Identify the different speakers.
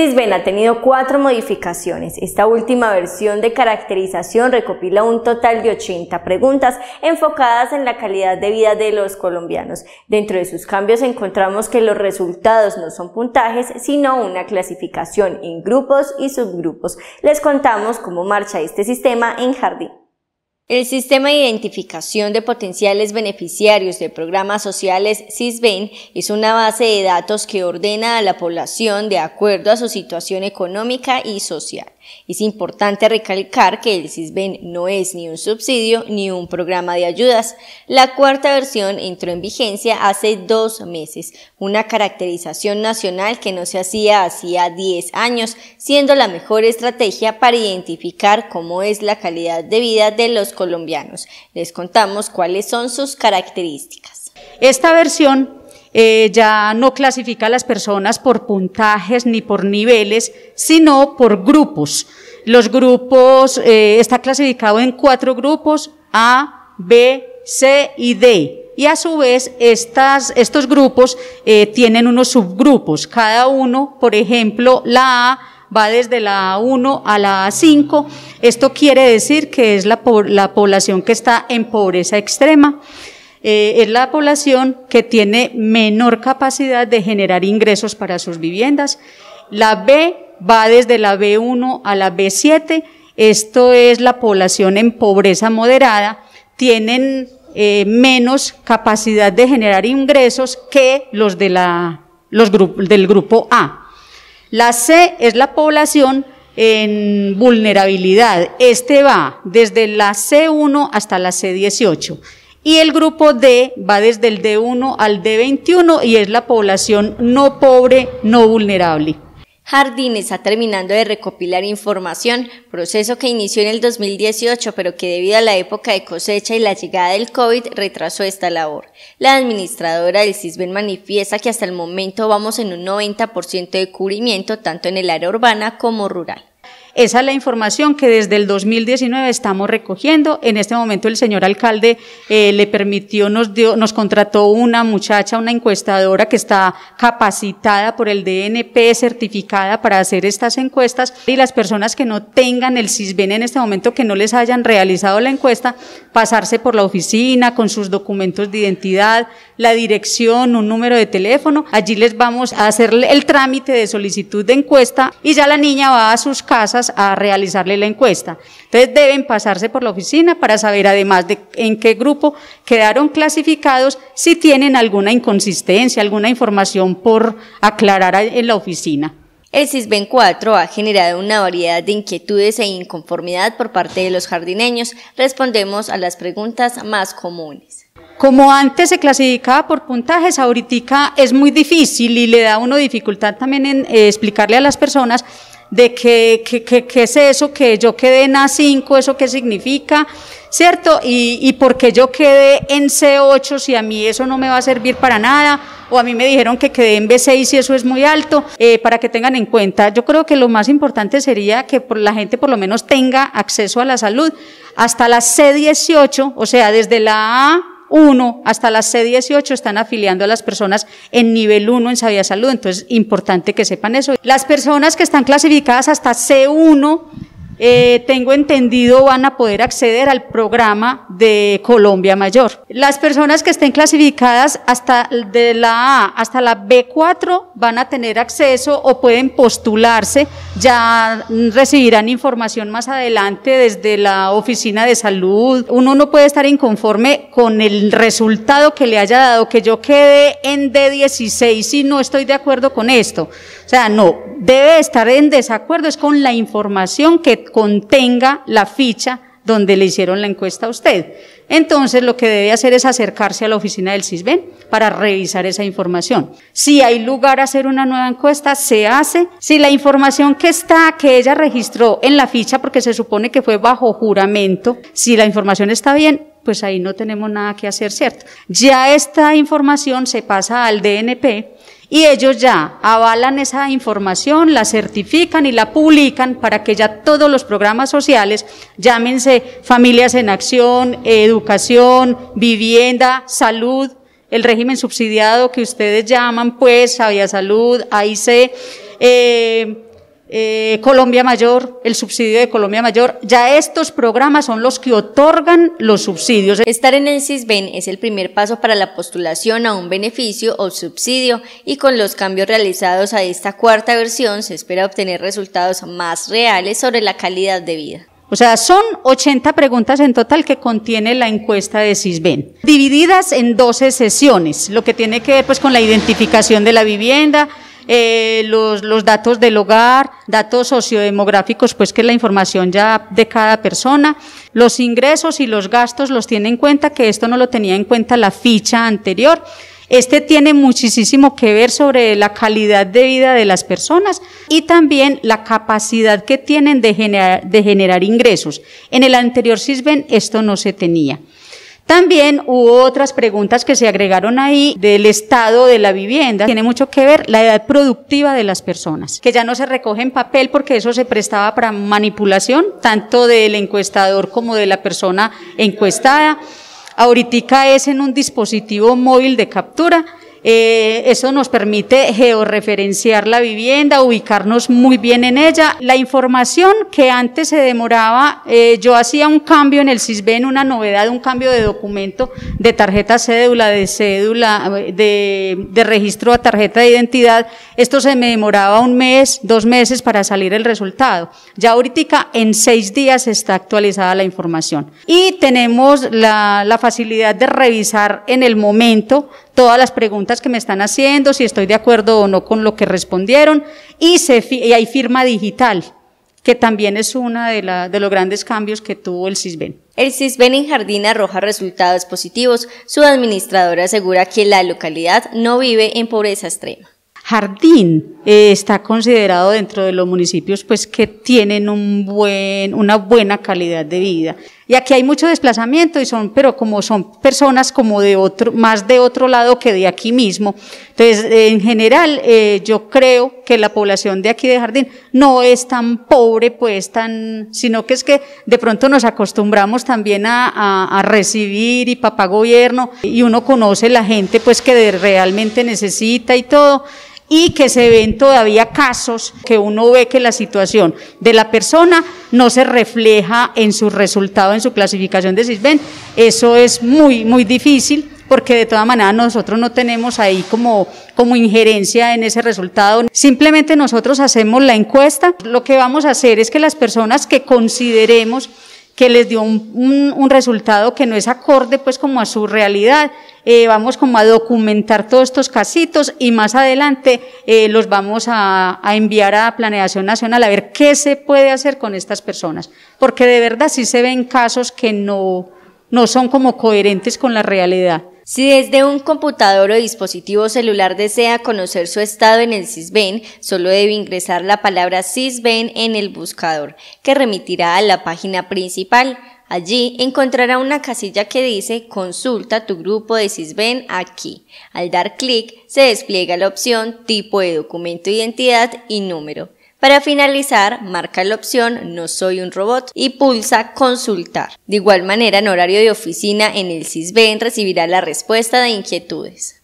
Speaker 1: Cisven ha tenido cuatro modificaciones. Esta última versión de caracterización recopila un total de 80 preguntas enfocadas en la calidad de vida de los colombianos. Dentro de sus cambios encontramos que los resultados no son puntajes, sino una clasificación en grupos y subgrupos. Les contamos cómo marcha este sistema en Jardín. El sistema de identificación de potenciales beneficiarios de programas sociales SISBEN es una base de datos que ordena a la población de acuerdo a su situación económica y social. Es importante recalcar que el CISBEN no es ni un subsidio ni un programa de ayudas. La cuarta versión entró en vigencia hace dos meses, una caracterización nacional que no se hacía hacía 10 años, siendo la mejor estrategia para identificar cómo es la calidad de vida de los colombianos. Les contamos cuáles son sus características.
Speaker 2: Esta versión eh, ya no clasifica a las personas por puntajes ni por niveles, sino por grupos. Los grupos, eh, está clasificado en cuatro grupos, A, B, C y D. Y a su vez, estos grupos eh, tienen unos subgrupos. Cada uno, por ejemplo, la A va desde la a 1 a la a 5. Esto quiere decir que es la población que está en pobreza extrema. Eh, es la población que tiene menor capacidad de generar ingresos para sus viviendas. La B va desde la B1 a la B7, esto es la población en pobreza moderada, tienen eh, menos capacidad de generar ingresos que los, de la, del grupo A. La C es la población en vulnerabilidad. Este va desde la C1 hasta la C18. Y el grupo D va desde el D1 al D21 y es la población no pobre, no vulnerable.
Speaker 1: Jardín está terminando de recopilar información,
Speaker 2: proceso que inició en el
Speaker 1: 2018 pero que debido a la época de cosecha y la llegada del COVID retrasó esta labor. La administradora del CISBEN manifiesta que hasta el momento vamos en un 90% de
Speaker 2: cubrimiento tanto en el área
Speaker 1: urbana como rural.
Speaker 2: Esa es la información que desde el 2019 estamos recogiendo. En este momento el señor alcalde eh, le permitió, nos, dio, nos contrató una muchacha, una encuestadora que está capacitada por el DNP, certificada para hacer estas encuestas. Y las personas que no tengan el CISBEN en este momento, que no les hayan realizado la encuesta, pasarse por la oficina con sus documentos de identidad, la dirección, un número de teléfono. Allí les vamos a hacer el trámite de solicitud de encuesta y ya la niña va a sus casas a realizarle la encuesta. Entonces deben pasarse por la oficina para saber además de en qué grupo quedaron clasificados, si tienen alguna inconsistencia, alguna información por aclarar en la oficina.
Speaker 1: El SISBEN 4 ha generado una variedad de inquietudes e inconformidad por parte de los jardineños. Respondemos a las preguntas más comunes.
Speaker 2: Como antes se clasificaba por puntajes, ahorita es muy difícil y le da uno dificultad también en eh, explicarle a las personas de qué, qué, es eso, que yo quedé en A5, eso qué significa, ¿cierto? Y, y por qué yo quedé en C8 si a mí eso no me va a servir para nada, o a mí me dijeron que quedé en B6 y eso es muy alto, eh, para que tengan en cuenta. Yo creo que lo más importante sería que la gente por lo menos tenga acceso a la salud hasta la C18, o sea, desde la A 1 hasta la C18 están afiliando a las personas en nivel 1 en Sabia Salud, entonces es importante que sepan eso. Las personas que están clasificadas hasta C1 eh, tengo entendido, van a poder acceder al programa de Colombia Mayor. Las personas que estén clasificadas hasta de la A hasta la B4 van a tener acceso o pueden postularse, ya recibirán información más adelante desde la oficina de salud. Uno no puede estar inconforme con el resultado que le haya dado, que yo quede en D16 y no estoy de acuerdo con esto. O sea, no, debe estar en desacuerdo es con la información que contenga la ficha donde le hicieron la encuesta a usted. Entonces, lo que debe hacer es acercarse a la oficina del CISBEN para revisar esa información. Si hay lugar a hacer una nueva encuesta, se hace. Si la información que está, que ella registró en la ficha, porque se supone que fue bajo juramento, si la información está bien, pues ahí no tenemos nada que hacer, ¿cierto? Ya esta información se pasa al DNP y ellos ya avalan esa información, la certifican y la publican para que ya todos los programas sociales, llámense familias en acción, educación, vivienda, salud, el régimen subsidiado que ustedes llaman, pues, Sabia Salud, AIC, eh, eh, Colombia Mayor, el subsidio de Colombia Mayor. Ya estos programas son los que otorgan los subsidios. Estar en el CISBEN es el primer paso para la
Speaker 1: postulación a un beneficio o subsidio y con los cambios realizados a esta cuarta versión se espera obtener resultados más reales sobre la calidad de vida.
Speaker 2: O sea, son 80 preguntas en total que contiene la encuesta de CISBEN, divididas en 12 sesiones, lo que tiene que ver pues con la identificación de la vivienda, eh, los, datos del hogar, datos sociodemográficos, pues que es la información ya de cada persona, los ingresos y los gastos los tiene en cuenta, que esto no lo tenía en cuenta la ficha anterior. Este tiene muchísimo que ver sobre la calidad de vida de las personas y también la capacidad que tienen de generar, de generar ingresos. En el anterior SISBEN esto no se tenía. También hubo otras preguntas que se agregaron ahí del estado de la vivienda. Tiene mucho que ver la edad productiva de las personas, que ya no se recoge en papel porque eso se prestaba para manipulación, tanto del encuestador como de la persona encuestada. Ahorita es en un dispositivo móvil de captura eh, eso nos permite georreferenciar la vivienda, ubicarnos muy bien en ella. La información que antes se demoraba, eh, yo hacía un cambio en el CISBEN, una novedad, un cambio de documento de tarjeta cédula, de cédula, de, registro a tarjeta de identidad. Esto se me demoraba un mes, dos meses para salir el resultado. Ya ahorita en seis días está actualizada la información. Y tenemos la facilidad de revisar en el momento todas las preguntas que me están haciendo, si estoy de acuerdo o no con lo que respondieron, y, y hay firma digital que también es uno de, los grandes cambios que tuvo el CISBEN. El CISBEN en Jardín arroja resultados positivos. Su administradora
Speaker 1: asegura que la localidad no vive en pobreza extrema.
Speaker 2: Jardín eh, está considerado dentro de los municipios pues, que tienen una buena calidad de vida. Y aquí hay mucho desplazamiento y son, pero como son personas como de otro, más de otro lado que de aquí mismo. Entonces, en general, eh, yo creo que la población de aquí de Jardín no es tan pobre, pues tan, sino que es que de pronto nos acostumbramos también a, recibir y papá gobierno y uno conoce la gente pues que realmente necesita y todo y que se ven todavía casos que uno ve que la situación de la persona no se refleja en su resultado, en su clasificación de CISBEN. Eso es muy, muy difícil porque de todas maneras nosotros no tenemos ahí como, como injerencia en ese resultado. Simplemente nosotros hacemos la encuesta. Lo que vamos a hacer es que las personas que consideremos que les dio un, resultado que no es acorde pues como a su realidad. Eh, vamos como a documentar todos estos casitos y más adelante eh, los vamos a, a, enviar a Planeación Nacional a ver qué se puede hacer con estas personas. Porque de verdad sí se ven casos que no, no son como coherentes con la realidad. Si desde
Speaker 1: un computador o dispositivo celular desea conocer su estado en el CISBEN, solo debe ingresar la palabra CISBEN en el buscador, que remitirá a la página principal. Allí encontrará una casilla que dice Consulta tu grupo de CISBEN aquí. Al dar clic, se despliega la opción Tipo de documento, identidad y número. Para finalizar, marca la opción No soy un robot y pulsa Consultar. De igual manera, en horario de oficina en el CISBEN recibirá la respuesta de inquietudes.